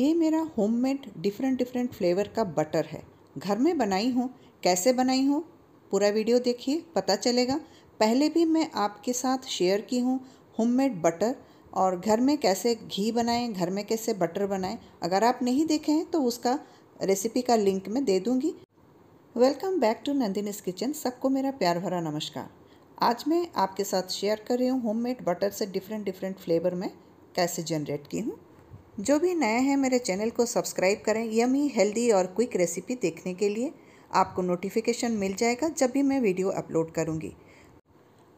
ये मेरा homemade different different flavour का बटर है घर में बनाई हूँ कैसे बनाई हूँ पूरा वीडियो देखिए पता चलेगा पहले भी मैं आपके साथ शेयर की हूँ होममेड बटर और घर में कैसे घी बनाएं घर में कैसे बटर बनाएं अगर आप नहीं देखे हैं तो उसका रेसिपी का लिंक मैं दे दूँगी welcome back to Nandini's kitchen सबको मेरा प्यार भरा नमस्कार आज मैं आपके साथ शेयर कर रही हूँ होममेड बटर से डिफरेंट डिफरेंट फ्लेवर में कैसे जनरेट की हूँ जो भी नया है मेरे चैनल को सब्सक्राइब करें यमी हेल्दी और क्विक रेसिपी देखने के लिए आपको नोटिफिकेशन मिल जाएगा जब भी मैं वीडियो अपलोड करूँगी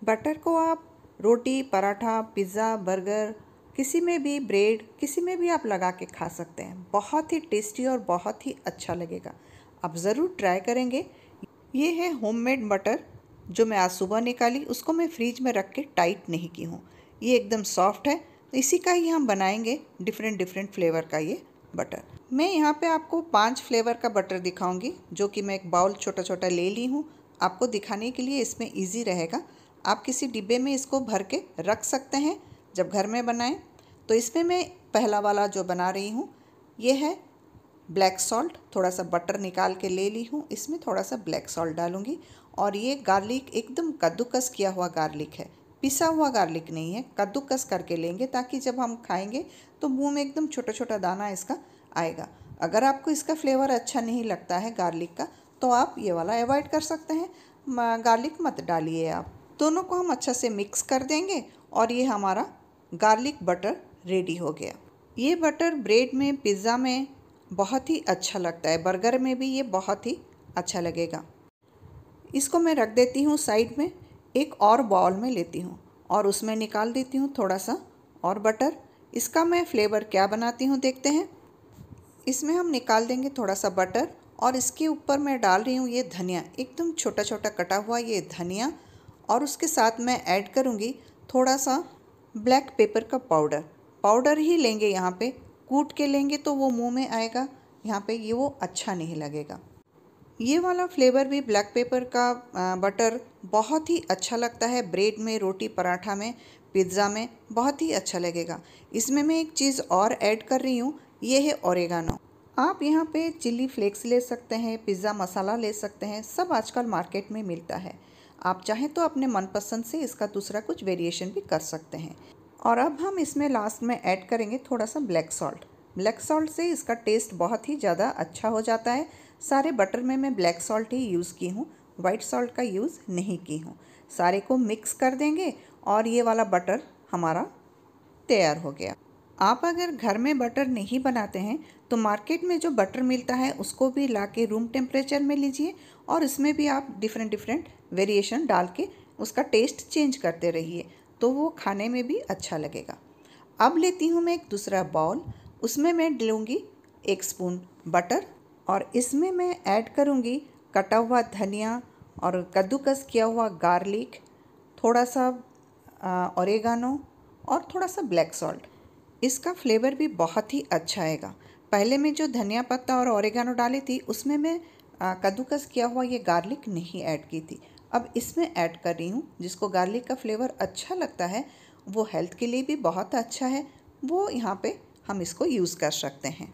बटर को आप रोटी पराठा पिज़्ज़ा बर्गर किसी में भी ब्रेड किसी में भी आप लगा के खा सकते हैं बहुत ही टेस्टी और बहुत ही अच्छा लगेगा आप ज़रूर ट्राई करेंगे ये है होममेड बटर जो मैं आज सुबह निकाली उसको मैं फ्रिज में रख के टाइट नहीं की हूँ ये एकदम सॉफ्ट है तो इसी का ही हम बनाएंगे डिफरेंट डिफरेंट फ्लेवर का ये बटर मैं यहाँ पे आपको पांच फ्लेवर का बटर दिखाऊंगी जो कि मैं एक बाउल छोटा छोटा ले ली हूँ आपको दिखाने के लिए इसमें इजी रहेगा आप किसी डिब्बे में इसको भर के रख सकते हैं जब घर में बनाएं तो इसमें मैं पहला वाला जो बना रही हूँ ये है ब्लैक सॉल्ट थोड़ा सा बटर निकाल के ले ली हूँ इसमें थोड़ा सा ब्लैक सॉल्ट डालूँगी और ये गार्लिक एकदम कद्दूकस किया हुआ गार्लिक है पिसा हुआ गार्लिक नहीं है कद्दूकस करके लेंगे ताकि जब हम खाएंगे तो मुंह में एकदम छोटा छोटा दाना इसका आएगा अगर आपको इसका फ्लेवर अच्छा नहीं लगता है गार्लिक का तो आप ये वाला अवॉइड कर सकते हैं गार्लिक मत डालिए आप दोनों को हम अच्छा से मिक्स कर देंगे और ये हमारा गार्लिक बटर रेडी हो गया ये बटर ब्रेड में पिज़्ज़ा में बहुत ही अच्छा लगता है बर्गर में भी ये बहुत ही अच्छा लगेगा इसको मैं रख देती हूँ साइड में एक और बॉल में लेती हूँ और उसमें निकाल देती हूँ थोड़ा सा और बटर इसका मैं फ्लेवर क्या बनाती हूँ देखते हैं इसमें हम निकाल देंगे थोड़ा सा बटर और इसके ऊपर मैं डाल रही हूँ ये धनिया एकदम छोटा छोटा कटा हुआ ये धनिया और उसके साथ मैं ऐड करूँगी थोड़ा सा ब्लैक पेपर का पाउडर पाउडर ही लेंगे यहाँ पे कूट के लेंगे तो वो मुंह में आएगा यहाँ पे ये वो अच्छा नहीं लगेगा ये वाला फ्लेवर भी ब्लैक पेपर का बटर बहुत ही अच्छा लगता है ब्रेड में रोटी पराठा में पिज्ज़ा में बहुत ही अच्छा लगेगा इसमें मैं एक चीज़ और ऐड कर रही हूँ ये है ओरेगानो आप यहाँ पे चिल्ली फ्लेक्स ले सकते हैं पिज़्ज़ा मसाला ले सकते हैं सब आजकल मार्केट में मिलता है आप चाहें तो अपने मनपसंद से इसका दूसरा कुछ वेरिएशन भी कर सकते हैं और अब हम इसमें लास्ट में ऐड करेंगे थोड़ा सा ब्लैक सॉल्ट ब्लैक सॉल्ट से इसका टेस्ट बहुत ही ज़्यादा अच्छा हो जाता है सारे बटर में मैं ब्लैक सॉल्ट ही यूज़ की हूँ वाइट सॉल्ट का यूज़ नहीं की हूँ सारे को मिक्स कर देंगे और ये वाला बटर हमारा तैयार हो गया आप अगर घर में बटर नहीं बनाते हैं तो मार्केट में जो बटर मिलता है उसको भी ला के रूम टेम्परेचर में लीजिए और इसमें भी आप डिफरेंट डिफरेंट वेरिएशन डाल के उसका टेस्ट चेंज करते रहिए तो वो खाने में भी अच्छा लगेगा अब लेती हूँ मैं एक दूसरा बाउल उसमें मैं लूँगी एक स्पून बटर और इसमें मैं ऐड करूँगी कटा हुआ धनिया और कद्दूकस किया हुआ गार्लिक थोड़ा सा औरगानो और थोड़ा सा ब्लैक सॉल्ट इसका फ्लेवर भी बहुत ही अच्छा आएगा पहले मैं जो धनिया पत्ता और औरगानो डाली थी उसमें मैं कद्दूकस किया हुआ ये गार्लिक नहीं ऐड की थी अब इसमें ऐड कर रही हूँ जिसको गार्लिक का फ्लेवर अच्छा लगता है वो हेल्थ के लिए भी बहुत अच्छा है वो यहाँ पे हम इसको यूज़ कर सकते हैं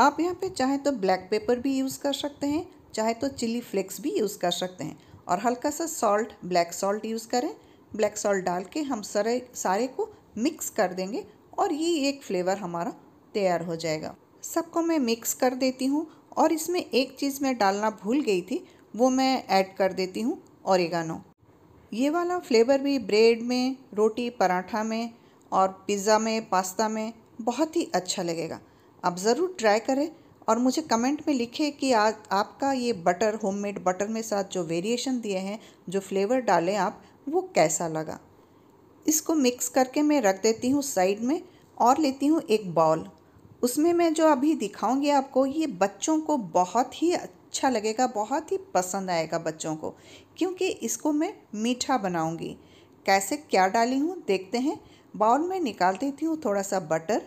आप यहाँ पे चाहे तो ब्लैक पेपर भी यूज़ कर सकते हैं चाहे तो चिली फ्लेक्स भी यूज़ कर सकते हैं और हल्का सा सॉल्ट ब्लैक सॉल्ट यूज़ करें ब्लैक सॉल्ट डाल के हम सारे सारे को मिक्स कर देंगे और ये एक फ्लेवर हमारा तैयार हो जाएगा सबको मैं मिक्स कर देती हूँ और इसमें एक चीज़ मैं डालना भूल गई थी वो मैं ऐड कर देती हूँ औरिगानो ये वाला फ्लेवर भी ब्रेड में रोटी पराठा में और पिज़्ज़ा में पास्ता में बहुत ही अच्छा लगेगा অবজার্ভ ও ট্রাই করে আর মুঝে কমেন্ট মে লিখিয়ে কি আজ আপকা ই বটার হোমমেড বটার মে সাথ জো ভেরিয়েশন দিয়ে হ্যায় জো ফ্লেভার ডালে আপ ও কেসা লাগা ইসকো মিক্স করকে মে রাখ দেতি হু সাইড মে অর লেতি হু এক बाउल उसमे মে জো আবি দেখাওঙ্গি আপকো ই বাচ্চো কো বহুত হি আচ্ছা লগেগা বহুত হি পছন্দ আয়েগা বাচ্চো কো ক্যুকি ইসকো মে মিঠা বনাউঙ্গি ক্যায়সে ক্যয়া ডালি হু دیکھتے হ্যায় बाउল মে নিকালতি থি হু থোড়া সা বটার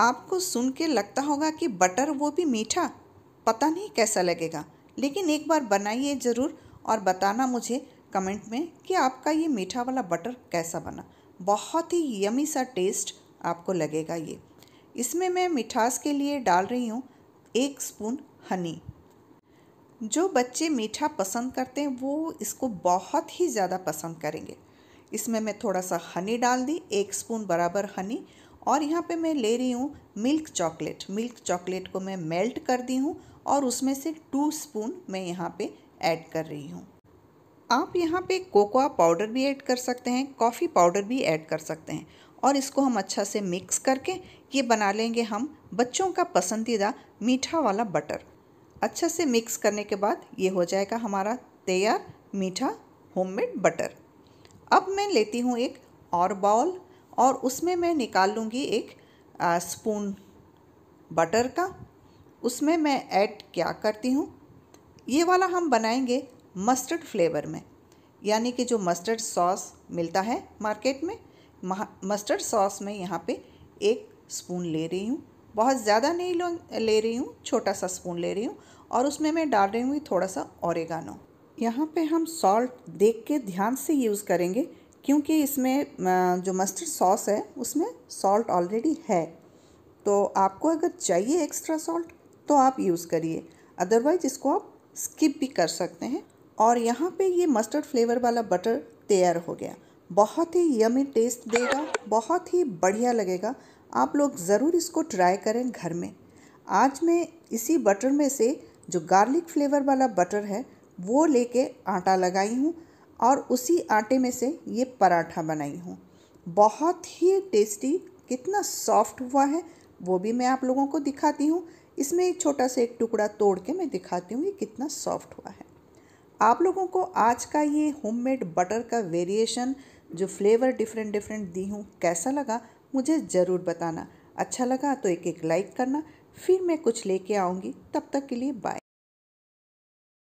आपको सुन के लगता होगा कि बटर वो भी मीठा पता नहीं कैसा लगेगा लेकिन एक बार बनाइए ज़रूर और बताना मुझे कमेंट में कि आपका ये मीठा वाला बटर कैसा बना बहुत ही यमी सा टेस्ट आपको लगेगा ये इसमें मैं मिठास के लिए डाल रही हूँ एक स्पून हनी जो बच्चे मीठा पसंद करते हैं वो इसको बहुत ही ज़्यादा पसंद करेंगे इसमें मैं थोड़ा सा हनी डाल दी एक स्पून बराबर हनी और यहाँ पे मैं ले रही हूँ मिल्क चॉकलेट मिल्क चॉकलेट को मैं मेल्ट कर दी हूँ और उसमें से टू स्पून मैं यहाँ पे ऐड कर रही हूँ आप यहाँ पे कोकोआ पाउडर भी ऐड कर सकते हैं कॉफ़ी पाउडर भी ऐड कर सकते हैं और इसको हम अच्छा से मिक्स करके ये बना लेंगे हम बच्चों का पसंदीदा मीठा वाला बटर अच्छा से मिक्स करने के बाद ये हो जाएगा हमारा तैयार मीठा होममेड बटर अब मैं लेती हूँ एक और बाउल और उसमें मैं निकाल लूँगी एक आ, स्पून बटर का उसमें मैं ऐड क्या करती हूँ ये वाला हम बनाएंगे मस्टर्ड फ्लेवर में यानी कि जो मस्टर्ड सॉस मिलता है मार्केट में मस्टर्ड सॉस में यहाँ पे एक स्पून ले रही हूँ बहुत ज़्यादा नहीं ले रही हूँ छोटा सा स्पून ले रही हूँ और उसमें मैं डाल रही हूँ थोड़ा सा औरगानो यहाँ पे हम सॉल्ट देख के ध्यान से यूज़ करेंगे क्योंकि इसमें जो मस्टर्ड सॉस है उसमें सॉल्ट ऑलरेडी है तो आपको अगर चाहिए एक्स्ट्रा सॉल्ट तो आप यूज़ करिए अदरवाइज इसको आप स्किप भी कर सकते हैं और यहाँ पे ये मस्टर्ड फ्लेवर वाला बटर तैयार हो गया बहुत ही यमी टेस्ट देगा बहुत ही बढ़िया लगेगा आप लोग ज़रूर इसको ट्राई करें घर में आज मैं इसी बटर में से जो गार्लिक फ्लेवर वाला बटर है वो लेके आटा लगाई हूँ और उसी आटे में से ये पराठा बनाई हूँ बहुत ही टेस्टी कितना सॉफ्ट हुआ है वो भी मैं आप लोगों को दिखाती हूँ इसमें एक छोटा सा एक टुकड़ा तोड़ के मैं दिखाती हूँ ये कितना सॉफ्ट हुआ है आप लोगों को आज का ये होममेड बटर का वेरिएशन जो फ्लेवर डिफरेंट डिफरेंट दी हूँ कैसा लगा मुझे ज़रूर बताना अच्छा लगा तो एक एक लाइक करना फिर मैं कुछ लेके आऊँगी तब तक के लिए बाय